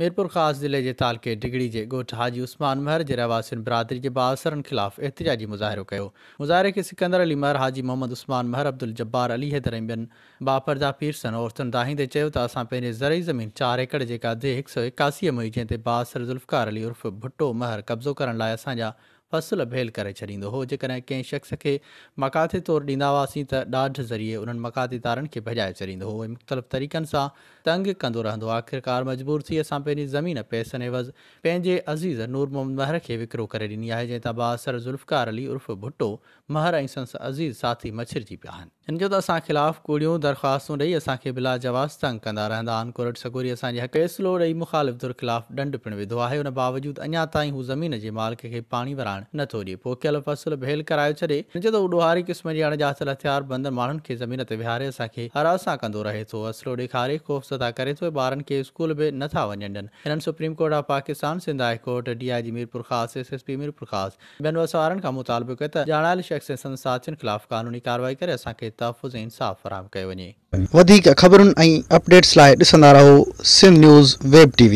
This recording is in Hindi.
मीरपुर ख़ास ज़िले के तालके डिगड़ी जे ॻोठ हाजी उस्मान महर के रहवासियुनि बिरादरी के बासरनि खिलाफ़ एहतिजाजी मुज़ाहिरो कयो मुजाहरे खे सिकंदर अली महर हाजी मोहम्मद उस्मान महर अब्दुल जब्बार अली हैदर ऐं ॿियनि बापरदा पीरसन औरतुनि दाहींदे चयो त ज़रई ज़मीन चार एकड़ जेका दे एक सौ एकासीअ मुई जंहिं ते बासर ज़ुल्फकार अली उर्फ़ भुट्टो महर कब्ज़ो कर लाइ फ़सुलु भेल करे छॾींदो हो जेकॾहिं कें शख़्स के मकाते तौर ॾींदा हुआसीं त ॾाढ ज़रिए उन्हनि मकाती तारनि खे भॼाए हो मुख़्तलिफ़ तरीक़न से तंग कंदो रहंदो आख़िरकार मजबूर थी असां पंहिंजी ज़मीन पैसनि एवज़ पंहिंजे अज़ीज़ नूर मोहम्मद महर के विक्रो करे ॾिनी आहे जंहिं बासर ज़ुल्फ़कार अली उर्फ़ भुट्टो महर ऐं संस अज़ीज़ साथी मछिरजी पिया इन जो त असां ख़िलाफ़ु कूड़ियूं दरख़्वास्तूं ॾेई असांखे बिला जवाज़ तंग कंदा रहंदा आहिनि कोरट सगोरी असांजे फ़ैसिलो ॾेई मुखालिफ़ धुर ख़िलाफ़ु दंड पिणु विधो आहे हुन बावजूदि अञा ताईं हू ज़मीन जे मालिक खे पाणी वराइण नथो ॾिए पोखियल फ़सुल भेल कराए छॾे जो त हू क़िस्म जी अणॼातल हथियार बंद माण्हुनि खे ज़मीन ते विहारे असांखे हरासा कंदो रहे थो असलो ॾेखारे ख़ौफ़ सदा करे थो ॿारनि खे स्कूल बि नथा वञनि ॾियनि हिननि Supreme Court of Pakistan Sindh High Court D I G Mirpur Khas S S P Mirpur ख़ास ॿियनि वसवारनि खां मुतालबो कयो त ॼाणायल शख़्स ऐं संसाथियुनि ख़िलाफ़ु क़ानूनी कार्रवाई करे असांखे ऐं इंसाफ़ फ़राहम कयो वञे वधीक ख़बरुनि ऐं अपडेट्स लाइ ॾिसंदा रहो सिंध न्यूज़ वेब टी